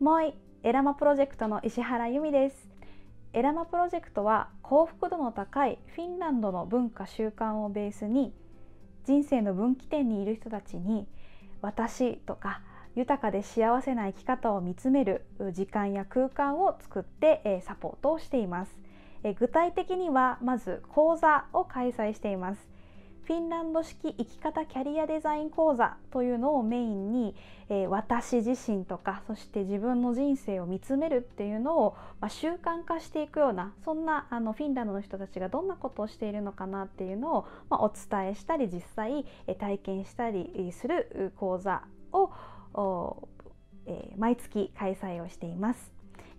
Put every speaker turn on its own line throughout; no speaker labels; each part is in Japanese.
もいエラマプロジェクトの石原由美ですエラマプロジェクトは幸福度の高いフィンランドの文化習慣をベースに人生の分岐点にいる人たちに私とか豊かで幸せな生き方を見つめる時間や空間を作ってサポートをしています具体的にはまず講座を開催していますフィンランド式生き方キャリアデザイン講座というのをメインに、えー、私自身とかそして自分の人生を見つめるっていうのを、まあ、習慣化していくようなそんなあのフィンランドの人たちがどんなことをしているのかなっていうのを、まあ、お伝えしたり実際、えー、体験したりする講座を、えー、毎月開催をしています。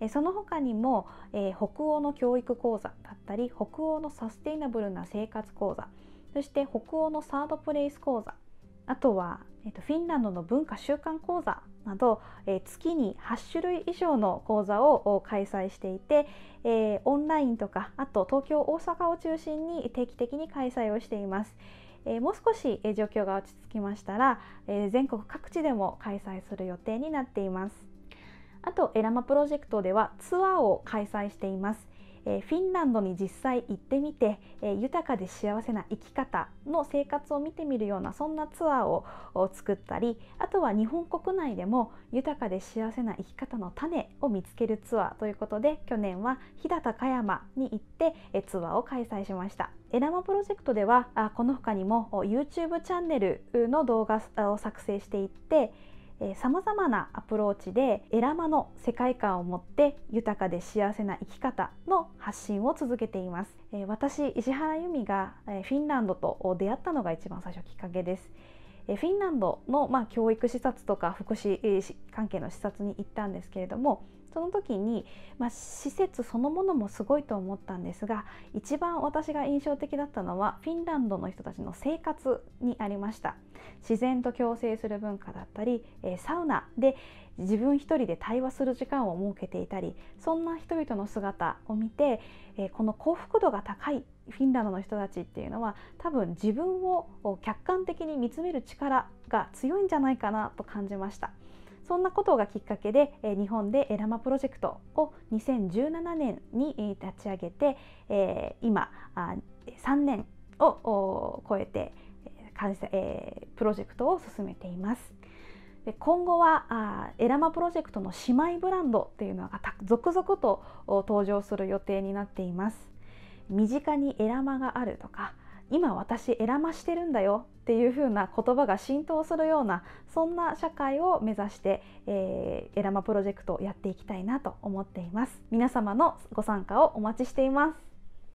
その他にも、えー、北欧の教育講座だったり北欧のサステイナブルな生活講座そして北欧のサードプレイス講座あとは、えー、とフィンランドの文化習慣講座など、えー、月に8種類以上の講座を開催していて、えー、オンラインとかあと東京大阪を中心に定期的に開催をしています。えー、もう少し、えー、状況が落ち着きましたら、えー、全国各地でも開催する予定になっています。あと、エラマプロジェクトではツアーを開催しています。えフィンランドに実際行ってみて、え豊かで幸せな生き方の生活を見てみるようなそんなツアーを作ったりあとは日本国内でも豊かで幸せな生き方の種を見つけるツアーということで去年は騨高山に行って、えツアーを開催しました。エラマプロジェクトではあこの他にも YouTube チャンネルの動画を作成していってさまざまなアプローチでエラマの世界観を持って豊かで幸せな生き方の発信を続けています、えー、私石原由美がフィンランドと出会ったのが一番最初きっかけですえフィンランドの、まあ、教育視察とか福祉関係の視察に行ったんですけれどもその時に、まあ、施設そのものもすごいと思ったんですが一番私が印象的だったのはフィンランドの人たちの生活にありました自然と共生する文化だったり、えサウナで自分一人で対話する時間を設けていたりそんな人々の姿を見て、えこの幸福度が高いフィンランドの人たちっていうのは多分自分を客観的に見つめる力が強いんじゃないかなと感じました。そんなことがきっかけで日本でエラマプロジェクトを2017年に立ち上げて今3年を超えてプロジェクトを進めています。で今後はあエラマプロジェクトの姉妹ブランドっていうのが続々と登場する予定になっています身近にエラマがあるとか今私選ましてるんだよっていう風な言葉が浸透するようなそんな社会を目指して、えー、エラマプロジェクトをやっていきたいなと思っています皆様のご参加をお待ちしています